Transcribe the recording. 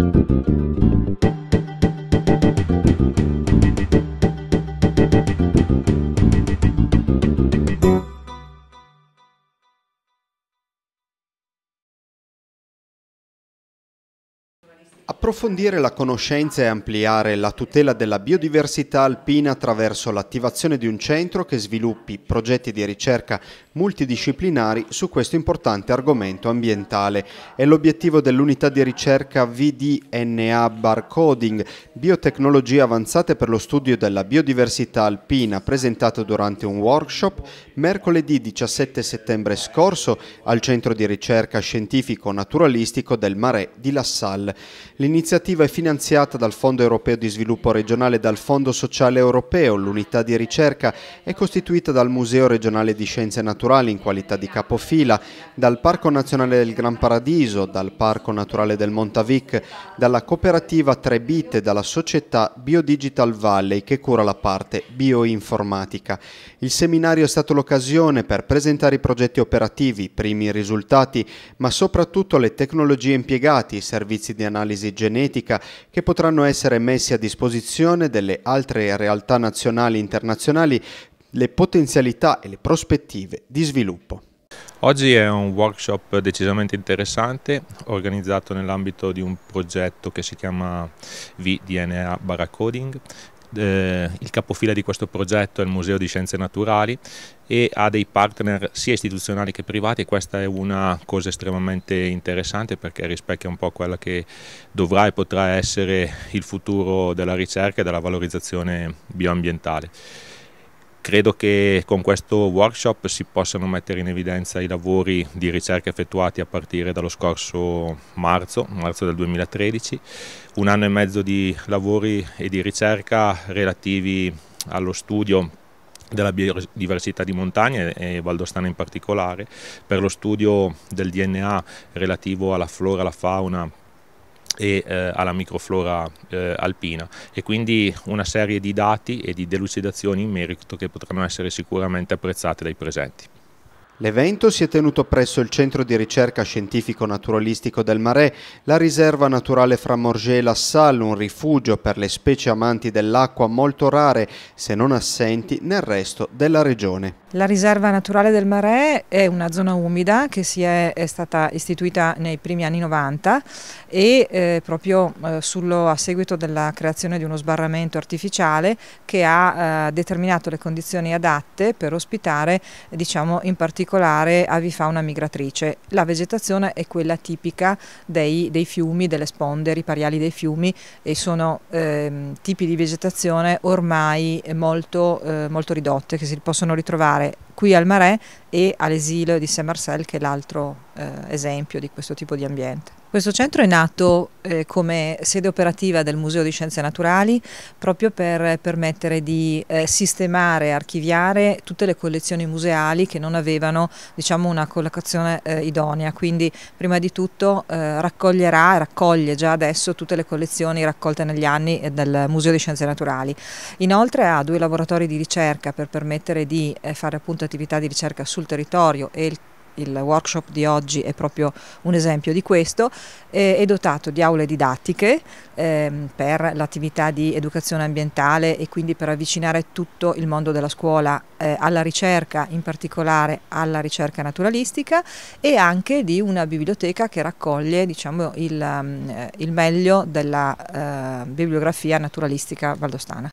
Thank you. Approfondire la conoscenza e ampliare la tutela della biodiversità alpina attraverso l'attivazione di un centro che sviluppi progetti di ricerca multidisciplinari su questo importante argomento ambientale. È l'obiettivo dell'unità di ricerca VDNA Barcoding, biotecnologie avanzate per lo studio della biodiversità alpina, presentato durante un workshop mercoledì 17 settembre scorso al Centro di ricerca scientifico-naturalistico del Marais di La Salle. L'iniziativa è finanziata dal Fondo Europeo di Sviluppo Regionale e dal Fondo Sociale Europeo. L'unità di ricerca è costituita dal Museo Regionale di Scienze Naturali in qualità di capofila, dal Parco Nazionale del Gran Paradiso, dal Parco Naturale del Montavic, dalla cooperativa Trebit e dalla società Biodigital Valley che cura la parte bioinformatica. Il seminario è stato l'occasione per presentare i progetti operativi, i primi risultati, ma soprattutto le tecnologie impiegate, i servizi di analisi analisi genetica che potranno essere messi a disposizione delle altre realtà nazionali e internazionali le potenzialità e le prospettive di sviluppo. Oggi è un workshop decisamente interessante organizzato nell'ambito di un progetto che si chiama VDNA Baracoding eh, il capofila di questo progetto è il Museo di Scienze Naturali e ha dei partner sia istituzionali che privati e questa è una cosa estremamente interessante perché rispecchia un po' quella che dovrà e potrà essere il futuro della ricerca e della valorizzazione bioambientale. Credo che con questo workshop si possano mettere in evidenza i lavori di ricerca effettuati a partire dallo scorso marzo, marzo del 2013, un anno e mezzo di lavori e di ricerca relativi allo studio della biodiversità di montagna e valdostana in particolare, per lo studio del DNA relativo alla flora, alla fauna, e eh, alla microflora eh, alpina e quindi una serie di dati e di delucidazioni in merito che potranno essere sicuramente apprezzate dai presenti. L'evento si è tenuto presso il Centro di ricerca scientifico-naturalistico del Mare, la riserva naturale fra Morgé e La un rifugio per le specie amanti dell'acqua molto rare, se non assenti, nel resto della regione. La riserva naturale del Mare è una zona umida che è, è, stata istituita nei primi anni 90 e eh, proprio eh, sullo, a seguito della creazione di uno sbarramento artificiale che ha eh, determinato le condizioni adatte per ospitare diciamo, in particolare particolare avifauna ah, migratrice. La vegetazione è quella tipica dei, dei fiumi, delle sponde ripariali dei fiumi e sono eh, tipi di vegetazione ormai molto, eh, molto ridotte che si possono ritrovare qui al Marais e all'esilio di Saint-Marcel che è l'altro eh, esempio di questo tipo di ambiente. Questo centro è nato eh, come sede operativa del Museo di Scienze Naturali proprio per permettere di eh, sistemare e archiviare tutte le collezioni museali che non avevano diciamo, una collocazione eh, idonea, quindi prima di tutto eh, raccoglierà e raccoglie già adesso tutte le collezioni raccolte negli anni eh, dal Museo di Scienze Naturali. Inoltre ha due laboratori di ricerca per permettere di eh, fare appunto, attività di ricerca sul territorio e il il workshop di oggi è proprio un esempio di questo, eh, è dotato di aule didattiche ehm, per l'attività di educazione ambientale e quindi per avvicinare tutto il mondo della scuola eh, alla ricerca, in particolare alla ricerca naturalistica e anche di una biblioteca che raccoglie diciamo, il, ehm, il meglio della eh, bibliografia naturalistica valdostana.